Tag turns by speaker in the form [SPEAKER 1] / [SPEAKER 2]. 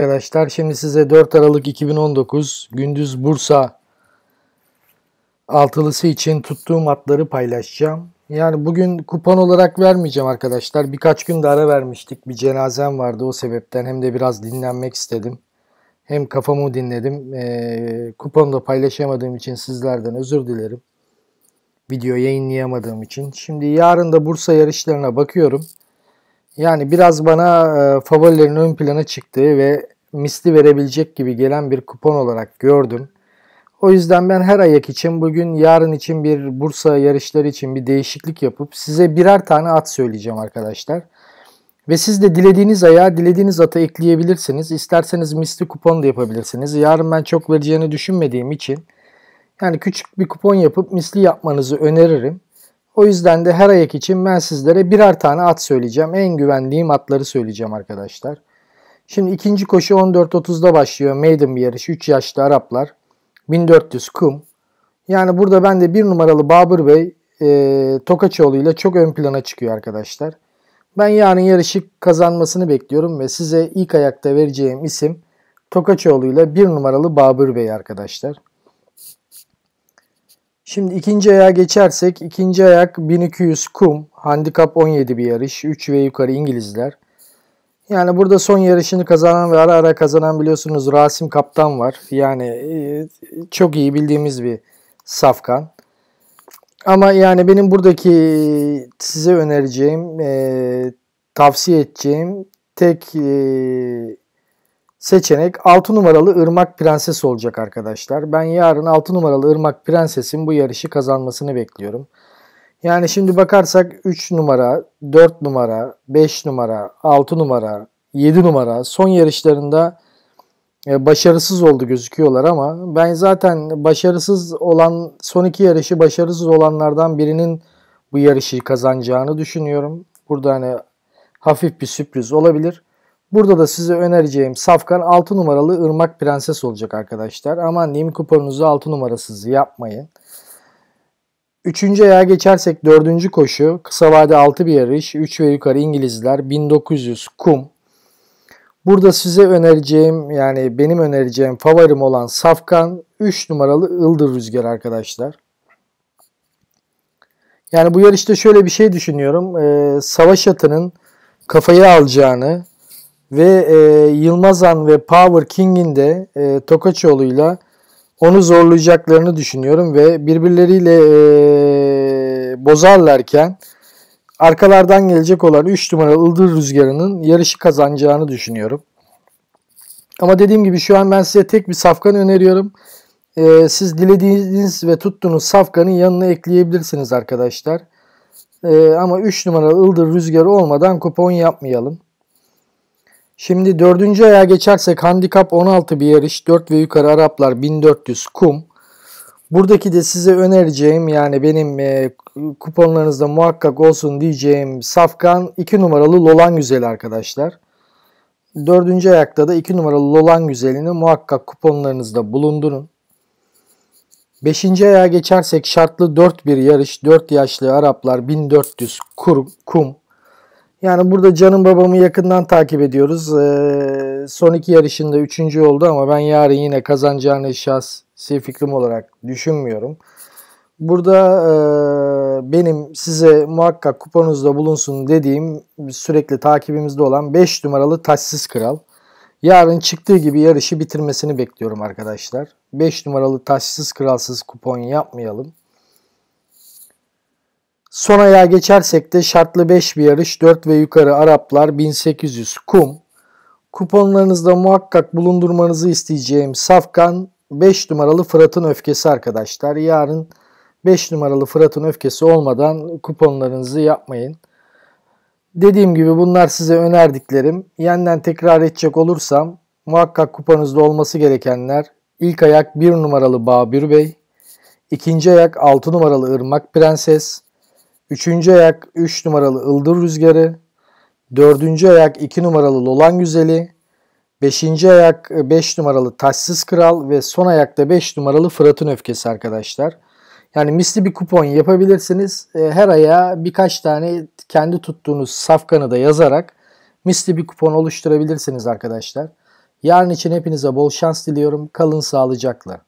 [SPEAKER 1] Arkadaşlar şimdi size 4 Aralık 2019 gündüz Bursa altılısı için tuttuğum atları paylaşacağım. Yani bugün kupon olarak vermeyeceğim arkadaşlar. Birkaç gün de ara vermiştik. Bir cenazem vardı o sebepten. Hem de biraz dinlenmek istedim. Hem kafamı dinledim. E, kuponu da paylaşamadığım için sizlerden özür dilerim. Video yayınlayamadığım için. Şimdi yarın da Bursa yarışlarına bakıyorum. Yani biraz bana e, favorilerin ön plana çıktığı ve misli verebilecek gibi gelen bir kupon olarak gördüm. O yüzden ben her ayak için bugün yarın için bir Bursa yarışları için bir değişiklik yapıp size birer tane at söyleyeceğim arkadaşlar. Ve siz de dilediğiniz ayağa dilediğiniz ata ekleyebilirsiniz. İsterseniz misli kupon da yapabilirsiniz. Yarın ben çok vereceğini düşünmediğim için yani küçük bir kupon yapıp misli yapmanızı öneririm. O yüzden de her ayak için ben sizlere birer tane at söyleyeceğim. En güvendiğim atları söyleyeceğim arkadaşlar. Şimdi ikinci koşu 14.30'da başlıyor. Maiden bir yarış. 3 yaşlı Araplar. 1400 kum. Yani burada ben de bir numaralı Babur Bey e, Tokaçoğlu ile çok ön plana çıkıyor arkadaşlar. Ben yarın yarışı kazanmasını bekliyorum ve size ilk ayakta vereceğim isim Tokaçoğlu ile bir numaralı Babur Bey arkadaşlar. Şimdi ikinci ayağa geçersek ikinci ayak 1200 kum. Handikap 17 bir yarış. 3 ve yukarı İngilizler. Yani burada son yarışını kazanan ve ara ara kazanan biliyorsunuz Rasim Kaptan var. Yani e, çok iyi bildiğimiz bir safkan. Ama yani benim buradaki size önereceğim, e, tavsiye edeceğim tek e, seçenek 6 numaralı Irmak Prenses olacak arkadaşlar. Ben yarın 6 numaralı Irmak Prenses'in bu yarışı kazanmasını bekliyorum. Yani şimdi bakarsak 3 numara, 4 numara, 5 numara, 6 numara, 7 numara son yarışlarında e, başarısız oldu gözüküyorlar ama ben zaten başarısız olan son iki yarışı başarısız olanlardan birinin bu yarışı kazanacağını düşünüyorum. Burada hani hafif bir sürpriz olabilir. Burada da size önereceğim safkan 6 numaralı Irmak Prenses olacak arkadaşlar. Aman diyeyim kuponunuzu 6 numarasız yapmayın. Üçüncü ayağa geçersek dördüncü koşu. Kısa vade 6 bir yarış. 3 ve yukarı İngilizler 1900 kum. Burada size önereceğim yani benim önereceğim favorim olan Safkan 3 numaralı Ildır Rüzgar arkadaşlar. Yani bu yarışta şöyle bir şey düşünüyorum. Ee, savaş atının kafayı alacağını ve e, Yılmazan ve Power King'in de e, Tokaçoğlu'yla onu zorlayacaklarını düşünüyorum ve birbirleriyle e, bozarlarken arkalardan gelecek olan 3 numara Ildır Rüzgarı'nın yarışı kazanacağını düşünüyorum. Ama dediğim gibi şu an ben size tek bir safkan öneriyorum. Ee, siz dilediğiniz ve tuttuğunuz safkanın yanına ekleyebilirsiniz arkadaşlar. Ee, ama 3 numara Ildır Rüzgarı olmadan kupon yapmayalım. Şimdi dördüncü aya geçersek handikap 16 bir yarış. 4 ve yukarı Araplar 1400 kum. Buradaki de size önereceğim yani benim e, kuponlarınızda muhakkak olsun diyeceğim Safkan 2 numaralı Lolan Güzel arkadaşlar. Dördüncü ayakta da 2 numaralı Lolan Güzel'ini muhakkak kuponlarınızda bulundurun. Beşinci ayağa geçersek şartlı 4 bir yarış 4 yaşlı Araplar 1400 kur kum. Yani burada canım babamı yakından takip ediyoruz. Ee, son iki yarışında üçüncü oldu ama ben yarın yine kazanacağını şahsi fikrim olarak düşünmüyorum. Burada e, benim size muhakkak kuponunuzda bulunsun dediğim sürekli takibimizde olan 5 numaralı Taşsız Kral. Yarın çıktığı gibi yarışı bitirmesini bekliyorum arkadaşlar. 5 numaralı Taşsız Kralsız kupon yapmayalım. Son ayağa geçersek de şartlı 5 bir yarış 4 ve yukarı Araplar 1800 kum. Kuponlarınızda muhakkak bulundurmanızı isteyeceğim Safkan 5 numaralı Fırat'ın öfkesi arkadaşlar. Yarın 5 numaralı Fırat'ın öfkesi olmadan kuponlarınızı yapmayın. Dediğim gibi bunlar size önerdiklerim. Yeniden tekrar edecek olursam muhakkak kuponunuzda olması gerekenler ilk ayak 1 numaralı Babür Bey, ikinci ayak 6 numaralı Irmak Prenses, Üçüncü ayak 3 numaralı ıldır rüzgarı. Dördüncü ayak 2 numaralı Lolan Güzeli. Beşinci ayak 5 e, beş numaralı Taşsız Kral ve son ayakta 5 numaralı Fırat'ın Öfkesi arkadaşlar. Yani misli bir kupon yapabilirsiniz. E, her aya birkaç tane kendi tuttuğunuz safkanı da yazarak misli bir kupon oluşturabilirsiniz arkadaşlar. Yarın için hepinize bol şans diliyorum. Kalın sağlıcakla.